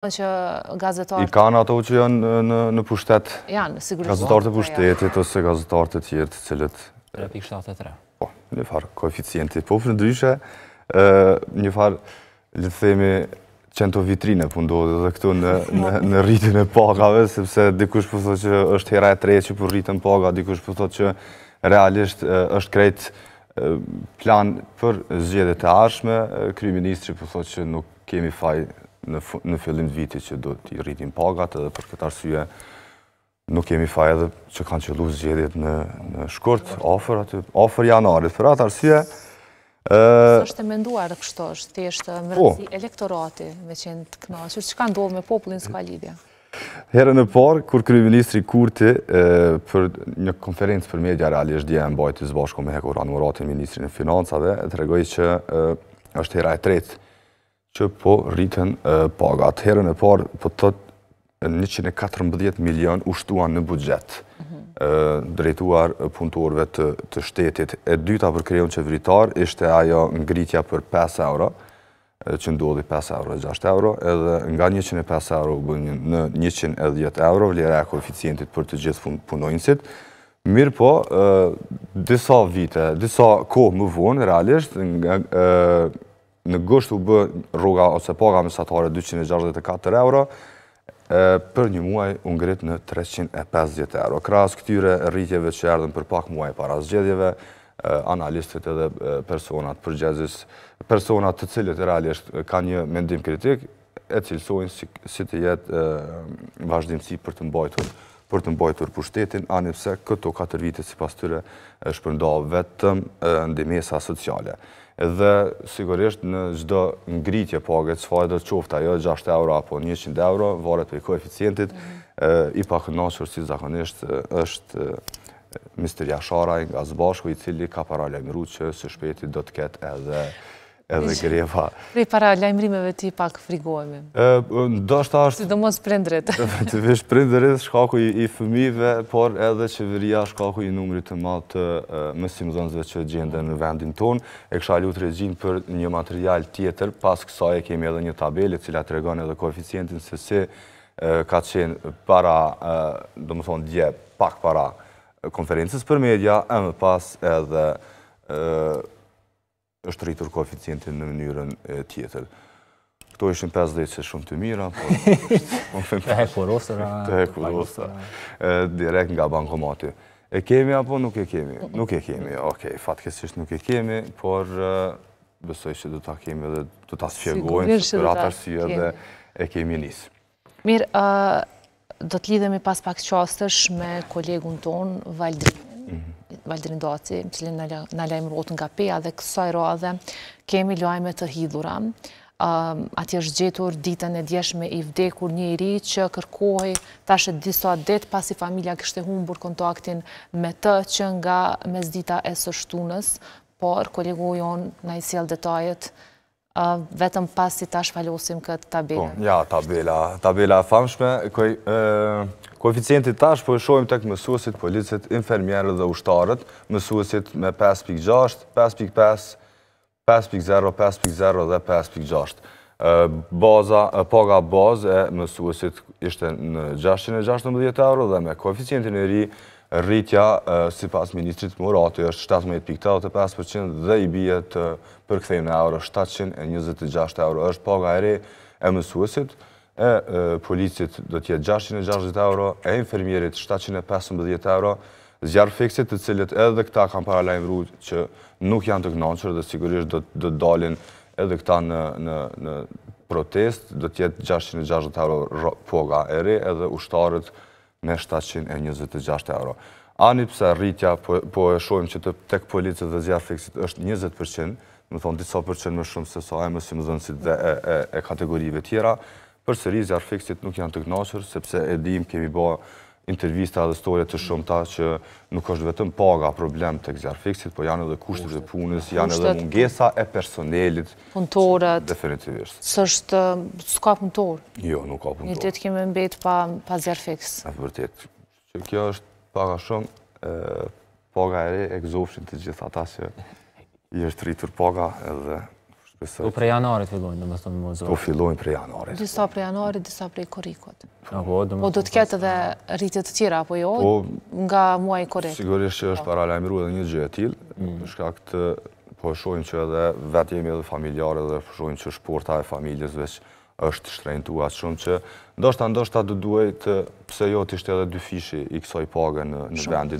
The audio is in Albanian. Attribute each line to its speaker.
Speaker 1: Po që gazetarët... I
Speaker 2: kanë ato që janë në pushtet? Janë, sigurisht. Gazetarët e po, pushtetit ose gazetarët e tjertë cilët...
Speaker 1: 3.73.
Speaker 2: Po, një farë koeficientit. Po, për ndryshe, një farë, le të themi, qento vitrine përndodhe dhe këtu në rritin e pagave, sepse dikush përthot po që është hera e treje që për rritin paga, dikush përthot që realisht është krejt plan për zgjede të arshme kryministri ministri përthot që nuk kemi faj në fillim të vitit që do t'i rritin pagat edhe për këtë arsye nuk kemi faj edhe që kanë qëllu zgjedit në shkurt, ofër aty, ofër janarit, për atë arsye. Së është
Speaker 1: e menduar kështo është, të eshte mërëzi po. elektorati me qenë të knasur, që ka ndohë me popullin s'ka lidhja?
Speaker 2: Herën e parë, kur Krye Ministri Kurti për një konferencë për media reali është dje e mbajtë të zbashko me Hekoran Moratin, Ministrinë Financave, të regoj që është hera e tretë që po rritën pagat. Herën e parë, po të 114 milion ushtuan në budget, drejtuar punëtorve të shtetit. E dyta për kreun qeveritar, ishte ajo ngritja për 5 euro, që ndodhi 5 euro e 6 euro, edhe nga 105 euro në 110 euro, vlera e koeficientit për të gjithë punojnësit. Mirë po, disa vite, disa kohë më vonë, realisht, nga në gështë u bë rruga ose paga mesatare 264 euro, për një muaj unë ngrit në 350 euro. Kras këtyre rritjeve që erdhen për pak muaj para zgjedhjeve, analistët edhe personat përgjezis, personat të cilët e realisht ka një mendim kritik, e cilësojnë si, të jetë vazhdimësi për të mbajtur për të mbajtur pushtetin, anipse këto 4 vite si pas tyre është përndohë vetëm ndimesa sociale dhe sigurisht në gjdo ngritje paget, po që fajtë do të qofta jo 6 euro apo 100 euro, varet për mhm. eh, i koeficientit, i pak nashur si zakonisht eh, është eh, Mr. Jasharaj nga zbashku i cili ka paralemru që së shpeti do të ketë edhe edhe grefa.
Speaker 1: Prej para lajmrimeve ti pak frigojme.
Speaker 2: Do shta është... Si do
Speaker 1: mos prendret.
Speaker 2: Të vish shkaku i fëmive, por edhe qeveria shkaku i numrit të matë të mësim zonëzve që gjende në vendin tonë. E kësha lutë regjim për një material tjetër, pas kësa e kemi edhe një tabele, cila të regon edhe koeficientin se se ka qenë para, do më thonë dje, pak para konferences për media, e më pas edhe është rritur koeficientin në mënyrën tjetër. Këto ishën 5 që shumë të mira, po- po- të hekurosëra. Të hekurosëra, direkt nga bankomati. E kemi apo nuk e kemi? Nuk e kemi, okej, fatkesisht nuk e kemi, por besoj që du ta kemi dhe du të asfjegojnë, për atërsia dhe e kemi njësë.
Speaker 1: Mirë, do të lidhemi pas pak qastësh me kolegun tonë, Valdrin. Valdirin Doci, në cilin në lajmë rotë nga PEA dhe kësaj radhe, kemi lajme të hidhura. Ati është gjetur ditën e djeshme i vdekur një i ri që kërkoj tashë disa det pasi familia kështë e humbur kontaktin me të që nga mesdita e sështunës, por kolegojon në i siel detajet vetëm pas si ta shfalosim këtë tabela.
Speaker 2: Po, ja, tabela, tabela famshme. Koeficientit tash po e shojmë tek mësusit, policit, infermjerët dhe ushtarët, mësusit me 5.6, 5.5, 5.0, 5.0 dhe 5.6. Paga bazë e mësuesit ishte në 616 euro dhe me koeficientin e ri rritja si pas Ministrit Murati është 17.85% dhe i bijet për këthejmë në euro 726 euro është paga e re e mësuesit e policit do tjetë 660 euro e infermjerit 715 euro zjarë fiksit të cilët edhe këta kam paralajnë lajmë që nuk janë të knanqër dhe sigurisht do të dalin edhe këta në protest do tjetë 660 euro paga e re edhe ushtarët me 726 euro. Ani pëse rritja, po, po e shojmë që të tek policit dhe zjarë fiksit është 20%, më thonë disa përqenë më shumë se sa e mësë më dhe e kategorive tjera, përse rritë zjarë fiksit nuk janë të knaqër, sepse edhim kemi bëha intervjista dhe storje të shumë ta që nuk është vetëm paga problem të këzjarfiksit, po janë edhe kushtet dhe punës, janë edhe mungesa e personelit. Puntorët. Definitivisht. Së
Speaker 1: është, së ka puntorë?
Speaker 2: Jo, nuk ka punëtor. Një të
Speaker 1: të kemë mbetë pa zjarfiks. E të
Speaker 2: vërtet. Që kjo është paga shumë, paga e re, e gëzofshin të gjitha ta që i është rritur paga edhe Po prej janarit fillojnë, domethënë mozo. Po fillojnë prej janarit.
Speaker 1: Disa prej janarit, disa prej korrikut.
Speaker 2: Apo Po do të
Speaker 1: ketë edhe rritje të tjera apo jo? Po nga muaji korrik.
Speaker 2: Sigurisht që është po. paralajmëruar edhe një gjë e tillë, mm. shkak të po shojnë që edhe vetë jemi edhe familjarë dhe po shojnë që shporta e familjes veç është shtrenjtuar atë shumë që ndoshta ndoshta do duhet pse jo të ishte edhe dy fishi i kësaj pagë në në